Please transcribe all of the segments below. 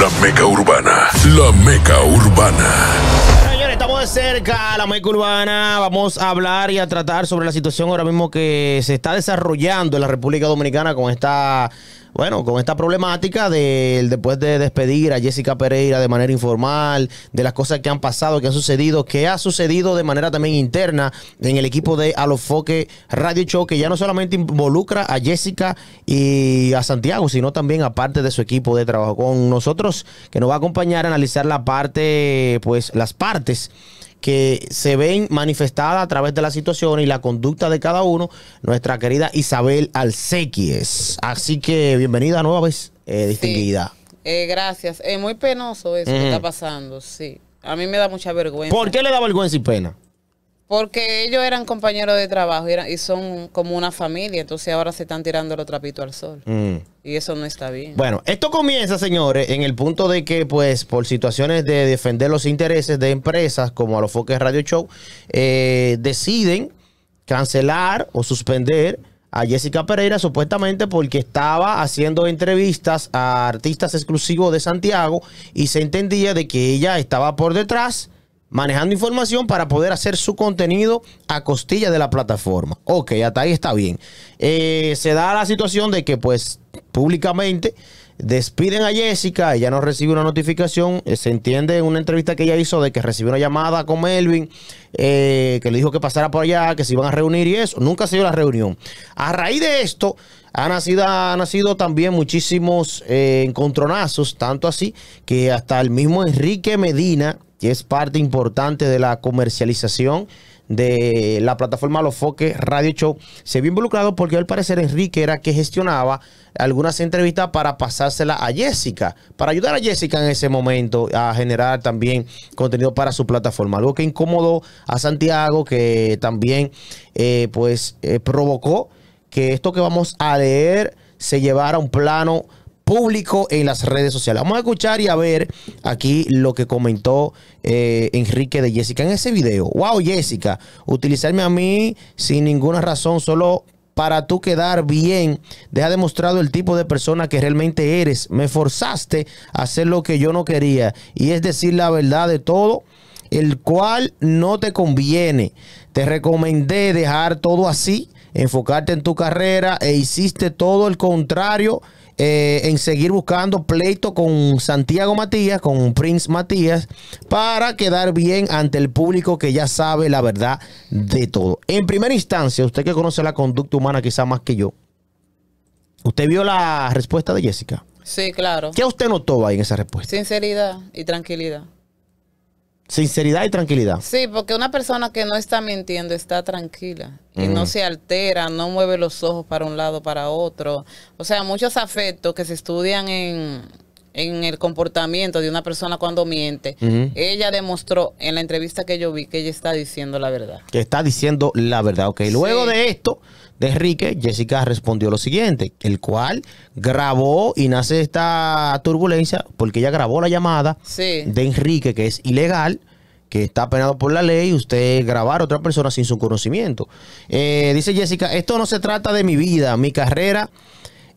La Meca Urbana. La Meca Urbana señores, estamos de cerca a la meca urbana. Vamos a hablar y a tratar sobre la situación ahora mismo que se está desarrollando en la República Dominicana con esta bueno, con esta problemática del después de despedir a Jessica Pereira de manera informal, de las cosas que han pasado, que han sucedido, que ha sucedido de manera también interna en el equipo de Alofoque Radio Show, que ya no solamente involucra a Jessica y a Santiago, sino también a parte de su equipo de trabajo. Con nosotros, que nos va a acompañar a analizar la parte, pues las partes que se ven manifestadas a través de la situación y la conducta de cada uno, nuestra querida Isabel Alsequies. Así que bienvenida nueva vez, eh, distinguida. Eh, gracias. Es eh, muy penoso eso que está pasando, sí. A mí me da mucha vergüenza. ¿Por qué le da vergüenza y pena? Porque ellos eran compañeros de trabajo y, son como una familia, entonces ahora se están tirando los trapito al sol. Mm. Y eso no está bien. Bueno, esto comienza, señores, en el punto de que, pues, por situaciones de defender los intereses de empresas como a los Foques Radio Show, eh, deciden cancelar o suspender a Jessica Pereira supuestamente porque estaba haciendo entrevistas a artistas exclusivos de Santiago y se entendía de que ella estaba por detrás manejando información para poder hacer su contenido a costilla de la plataforma. Ok, hasta ahí está bien. Eh, se da la situación de que pues públicamente despiden a Jessica, ella no recibe una notificación, eh, se entiende en una entrevista que ella hizo de que recibió una llamada con Melvin, eh, que le dijo que pasara por allá, que se iban a reunir y eso, nunca se dio la reunión. A raíz de esto, han nacido, también muchísimos encontronazos, tanto así que hasta el mismo Enrique Medina, que es parte importante de la comercialización de la plataforma Los Foques Radio Show, se vio involucrado porque al parecer Enrique era que gestionaba algunas entrevistas para pasársela a Jessica, para ayudar a Jessica en ese momento a generar también contenido para su plataforma, algo que incomodó a Santiago, que también eh, pues eh, provocó que esto que vamos a leer se llevara a un plano público en las redes sociales. Vamos a escuchar y a ver aquí lo que comentó eh, Enrique de Jessica en ese video. Wow, Jessica, utilizarme a mí sin ninguna razón, solo para tú quedar bien. Deja demostrado el tipo de persona que realmente eres. Me forzaste a hacer lo que yo no quería. Y es decir la verdad de todo, el cual no te conviene. Te recomendé dejar todo así, enfocarte en tu carrera e hiciste todo el contrario eh, en seguir buscando pleito con Santiago Matías, con Prince Matías, para quedar bien ante el público que ya sabe la verdad de todo. En primera instancia, usted que conoce la conducta humana quizá más que yo, ¿usted vio la respuesta de Jessica? Sí, claro. ¿Qué usted notó ahí en esa respuesta? Sinceridad y tranquilidad. Sinceridad y tranquilidad. Sí, porque una persona que no está mintiendo está tranquila y no se altera, no mueve los ojos para un lado, para otro. O sea, muchos afectos que se estudian en, el comportamiento de una persona cuando miente, ella demostró en la entrevista que yo vi que ella está diciendo la verdad. Que está diciendo la verdad, ok. Luego de esto, de Enrique, Jessica respondió lo siguiente, el cual grabó y nace esta turbulencia porque ella grabó la llamada de Enrique, que es ilegal, que está penado por la ley, usted grabar a otra persona sin su conocimiento. Eh, dice Jessica, esto no se trata de mi vida, mi carrera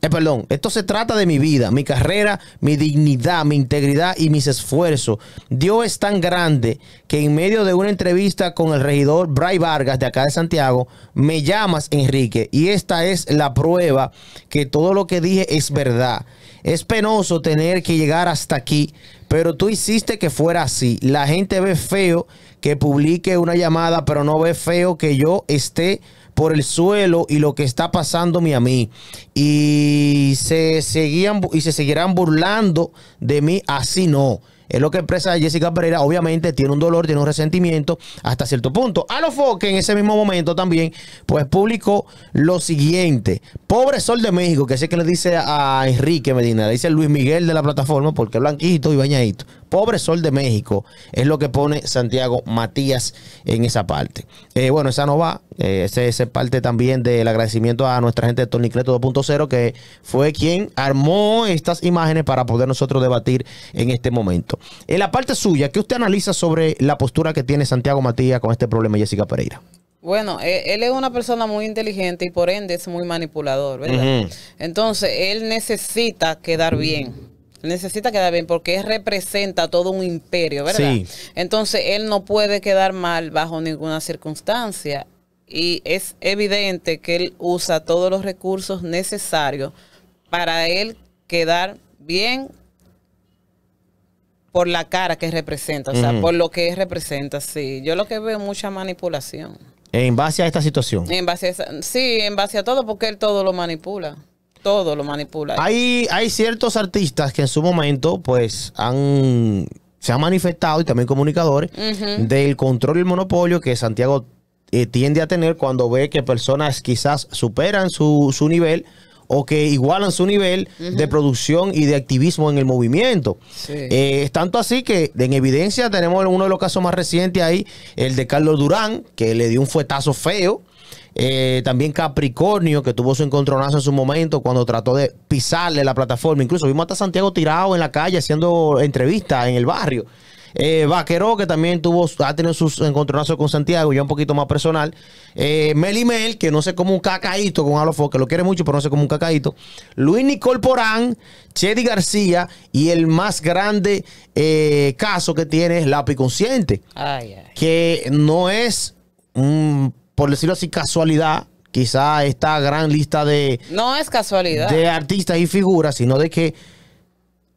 eh, perdón, esto se trata de mi vida, mi carrera, mi dignidad, mi integridad y mis esfuerzos. Dios es tan grande que en medio de una entrevista con el regidor Bray Vargas de acá de Santiago, me llamas Enrique y esta es la prueba que todo lo que dije es verdad. Es penoso tener que llegar hasta aquí, pero tú hiciste que fuera así. La gente ve feo que publique una llamada, pero no ve feo que yo esté por el suelo y lo que está pasándome a mí. Y se, seguían, y se seguirán burlando de mí, así no. Es lo que empresa Jessica Pereira. Obviamente tiene un dolor, tiene un resentimiento hasta cierto punto. A lo que en ese mismo momento también, pues publicó lo siguiente. Pobre Sol de México, que sé que le dice a Enrique Medina, le dice Luis Miguel de la plataforma, porque es blanquito y bañadito. Pobre Sol de México es lo que pone Santiago Matías en esa parte. Eh, bueno, esa no va. esa eh, ese es parte también del agradecimiento a nuestra gente de Tornicleto 2.0 que fue quien armó estas imágenes para poder nosotros debatir en este momento. En la parte suya, ¿qué usted analiza sobre la postura que tiene Santiago Matías con este problema, Jessica Pereira? Bueno, eh, él es una persona muy inteligente y por ende es muy manipulador, ¿verdad? Entonces, él necesita quedar bien Necesita quedar bien porque él representa todo un imperio, ¿verdad? Sí. Entonces él no puede quedar mal bajo ninguna circunstancia y es evidente que él usa todos los recursos necesarios para él quedar bien por la cara que representa, o sea, por lo que representa, sí. Yo lo que veo es mucha manipulación. En base a esta situación. En base a sí, en base a todo, porque él todo lo manipula. Todo lo manipula. Hay, hay ciertos artistas que en su momento, pues, han se han manifestado y también comunicadores del control y el monopolio que Santiago eh, tiende a tener cuando ve que personas quizás superan su, su nivel o que igualan su nivel de producción y de activismo en el movimiento. Eh, es tanto así que en evidencia tenemos uno de los casos más recientes ahí, el de Carlos Durán, que le dio un fuetazo feo eh, también Capricornio, que tuvo su encontronazo en su momento cuando trató de pisarle la plataforma. Incluso vimos hasta Santiago tirado en la calle haciendo entrevistas en el barrio. Eh, Vaqueró, que también tuvo, ha tenido su encontronazos con Santiago, ya un poquito más personal. Eh, Meli Mel, que no sé cómo un cacaíto con Alofo, que lo quiere mucho, pero no sé cómo un cacaíto. Luis Nicol Porán, Chedi García y el más grande eh, caso que tiene es Lápiz Consciente. Que no es un por decirlo así, casualidad, quizá esta gran lista de... No es casualidad. De artistas y figuras, sino de que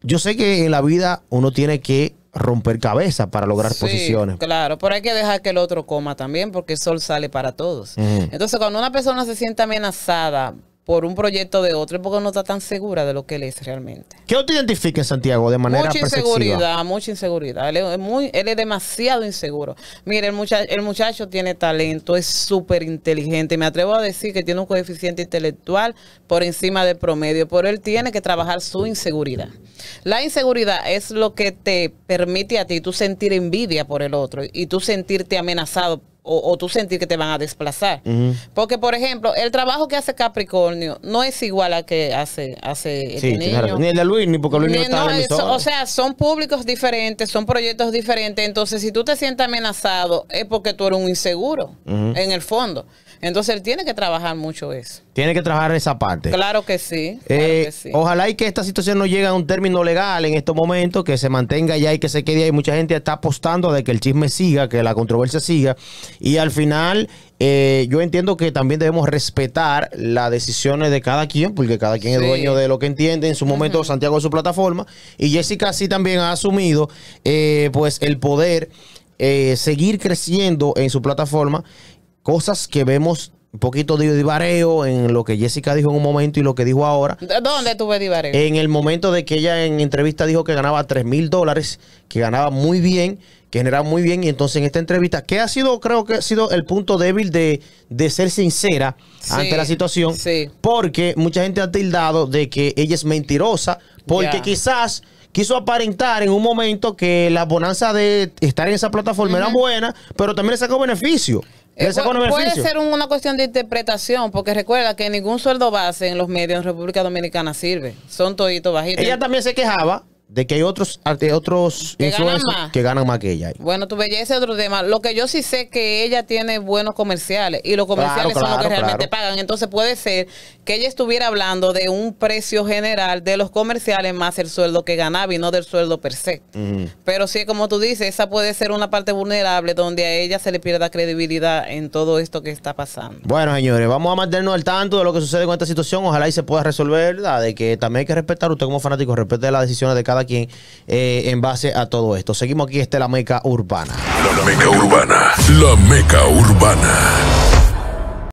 yo sé que en la vida uno tiene que romper cabeza para lograr posiciones. Claro, pero hay que dejar que el otro coma también, porque el sol sale para todos. Entonces, cuando una persona se siente amenazada por un proyecto de otro, porque no está tan segura de lo que él es realmente. ¿Qué te identifica en Santiago de manera Mucha inseguridad, mucha inseguridad. Él es, muy, él es demasiado inseguro. Mire, el, muchacho, el muchacho tiene talento, es súper inteligente. Me atrevo a decir que tiene un coeficiente intelectual por encima del promedio, pero él tiene que trabajar su inseguridad. La inseguridad es lo que te permite a ti tú sentir envidia por el otro y tú sentirte amenazado o, o, tú sentir que te van a desplazar. Porque, por ejemplo, el trabajo que hace Capricornio no es igual a que hace, hace el este niño. Ni el de Luis, ni porque Luis no está en O sea, son públicos diferentes, son proyectos diferentes. Entonces, si tú te sientes amenazado, es porque tú eres un inseguro, en el fondo. Entonces él tiene que trabajar mucho eso. Tiene que trabajar esa parte. Eh, claro que sí. Ojalá y que esta situación no llegue a un término legal en estos momentos, que se mantenga ya y que se quede ahí. Mucha gente está apostando de que el chisme siga, que la controversia siga. Y al final, eh, yo entiendo que también debemos respetar las decisiones de cada quien, porque cada quien es dueño de lo que entiende. En su momento, Santiago es su plataforma. Y Jessica sí también ha asumido eh, pues el poder seguir creciendo en su plataforma cosas que vemos un poquito de divareo en lo que Jessica dijo en un momento y lo que dijo ahora. ¿Dónde tuve divareo? En el momento de que ella en entrevista dijo que ganaba 3 mil dólares, que ganaba muy bien, que generaba muy bien. Y entonces en esta entrevista, que ha sido, creo que ha sido el punto débil de, ser sincera ante la situación. Porque mucha gente ha tildado de que ella es mentirosa, porque quizás quiso aparentar en un momento que la bonanza de estar en esa plataforma era buena, pero también le sacó beneficio. Eh, puede ser una cuestión de interpretación, porque recuerda que ningún sueldo base en los medios en República Dominicana sirve. Son toditos bajitos. Ella también se quejaba de que hay otros, de otros que ganan, más. que ella. Bueno, tu belleza es otro tema. Lo que yo sí sé es que ella tiene buenos comerciales y los comerciales son los que realmente pagan. Entonces puede ser que ella estuviera hablando de un precio general de los comerciales más el sueldo que ganaba y no del sueldo per se. Pero sí, como tú dices, esa puede ser una parte vulnerable donde a ella se le pierda credibilidad en todo esto que está pasando. Bueno, señores, vamos a mantenernos al tanto de lo que sucede con esta situación. Ojalá y se pueda resolver, ¿verdad? De que también hay que respetar, usted como fanático, respete las decisiones de cada aquí eh, en base a todo esto. Seguimos aquí, esta es la Meca Urbana. La Meca Urbana. La Meca Urbana.